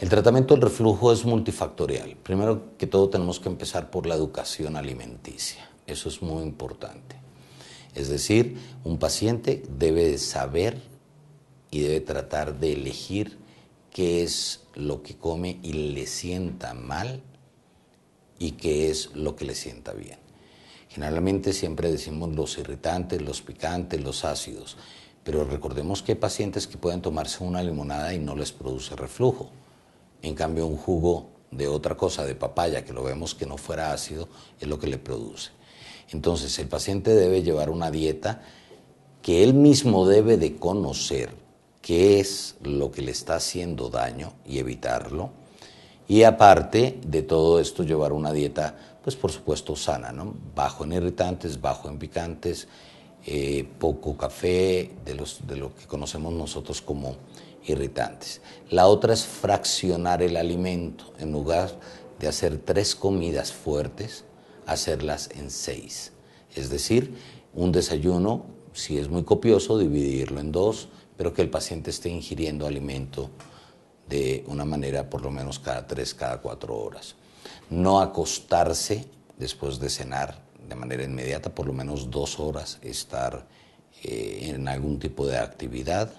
El tratamiento del reflujo es multifactorial. Primero que todo tenemos que empezar por la educación alimenticia. Eso es muy importante. Es decir, un paciente debe saber y debe tratar de elegir qué es lo que come y le sienta mal y qué es lo que le sienta bien. Generalmente siempre decimos los irritantes, los picantes, los ácidos, pero recordemos que hay pacientes que pueden tomarse una limonada y no les produce reflujo. En cambio, un jugo de otra cosa, de papaya, que lo vemos que no fuera ácido, es lo que le produce. Entonces, el paciente debe llevar una dieta que él mismo debe de conocer qué es lo que le está haciendo daño y evitarlo. Y aparte de todo esto, llevar una dieta pues por supuesto sana, ¿no? Bajo en irritantes, bajo en picantes, eh, poco café, de, de lo que conocemos nosotros como irritantes. La otra es fraccionar el alimento. En lugar de hacer tres comidas fuertes, hacerlas en seis. Es decir, un desayuno, si es muy copioso, dividirlo en dos, pero que el paciente esté ingiriendo alimento de una manera por lo menos cada tres, cada cuatro horas no acostarse después de cenar de manera inmediata, por lo menos dos horas estar eh, en algún tipo de actividad.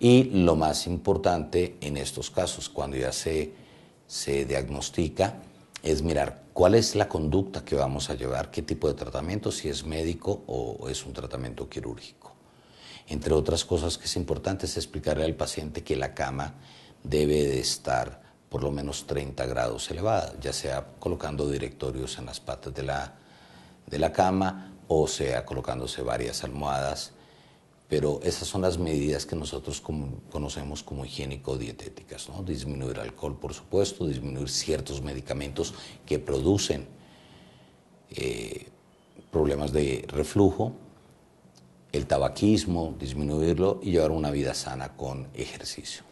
Y lo más importante en estos casos, cuando ya se, se diagnostica, es mirar cuál es la conducta que vamos a llevar, qué tipo de tratamiento, si es médico o es un tratamiento quirúrgico. Entre otras cosas que es importante es explicarle al paciente que la cama debe de estar por lo menos 30 grados elevada, ya sea colocando directorios en las patas de la, de la cama o sea colocándose varias almohadas, pero esas son las medidas que nosotros conocemos como higiénico-dietéticas, disminuir alcohol por supuesto, disminuir ciertos medicamentos que producen eh, problemas de reflujo, el tabaquismo, disminuirlo y llevar una vida sana con ejercicio.